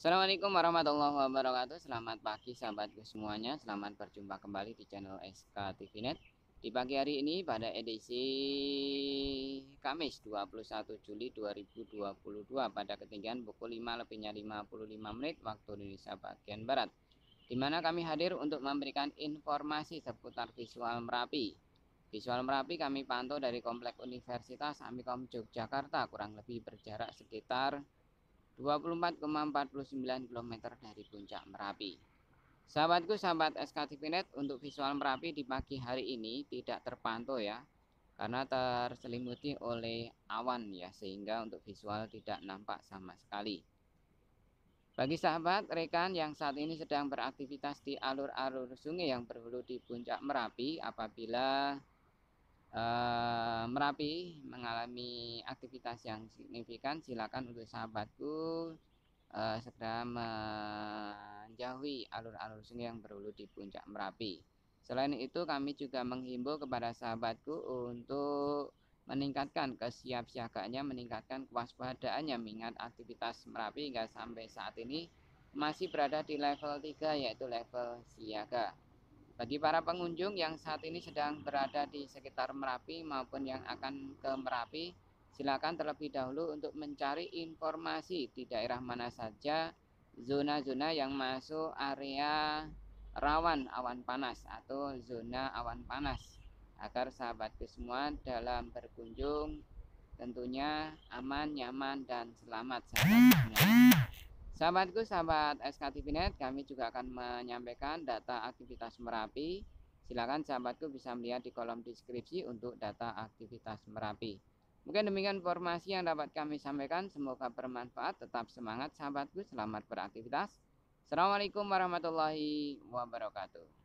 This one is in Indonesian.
Assalamualaikum warahmatullahi wabarakatuh Selamat pagi sahabatku semuanya Selamat berjumpa kembali di channel SK TVNet Di pagi hari ini pada edisi Kamis 21 Juli 2022 Pada ketinggian pukul 5 lebihnya 55 menit Waktu Indonesia bagian Barat di mana kami hadir untuk memberikan informasi seputar visual Merapi Visual Merapi kami pantau dari kompleks Universitas Amikom Yogyakarta kurang lebih berjarak sekitar 24,49 km dari puncak Merapi. Sahabatku, sahabat SKTVNet, untuk visual Merapi di pagi hari ini tidak terpantau ya, karena terselimuti oleh awan ya, sehingga untuk visual tidak nampak sama sekali. Bagi sahabat rekan yang saat ini sedang beraktivitas di alur-alur sungai yang berhulu di puncak Merapi, apabila Eh, Merapi mengalami aktivitas yang signifikan, silakan untuk sahabatku eh, segera menjauhi alur-alur sungai yang berhulu di puncak Merapi. Selain itu, kami juga menghimbau kepada sahabatku untuk meningkatkan kesiapsiagaannya, meningkatkan kewaspadaannya mengingat aktivitas Merapi hingga sampai saat ini masih berada di level 3 yaitu level siaga. Bagi para pengunjung yang saat ini sedang berada di sekitar Merapi maupun yang akan ke Merapi, silakan terlebih dahulu untuk mencari informasi di daerah mana saja zona-zona yang masuk area rawan awan panas atau zona awan panas agar sahabatku semua dalam berkunjung tentunya aman, nyaman, dan selamat sahabat Sahabatku, sahabat SKTVNet, kami juga akan menyampaikan data aktivitas Merapi. Silakan sahabatku bisa melihat di kolom deskripsi untuk data aktivitas Merapi. Mungkin demikian informasi yang dapat kami sampaikan. Semoga bermanfaat. Tetap semangat sahabatku, selamat beraktivitas. Assalamualaikum warahmatullahi wabarakatuh.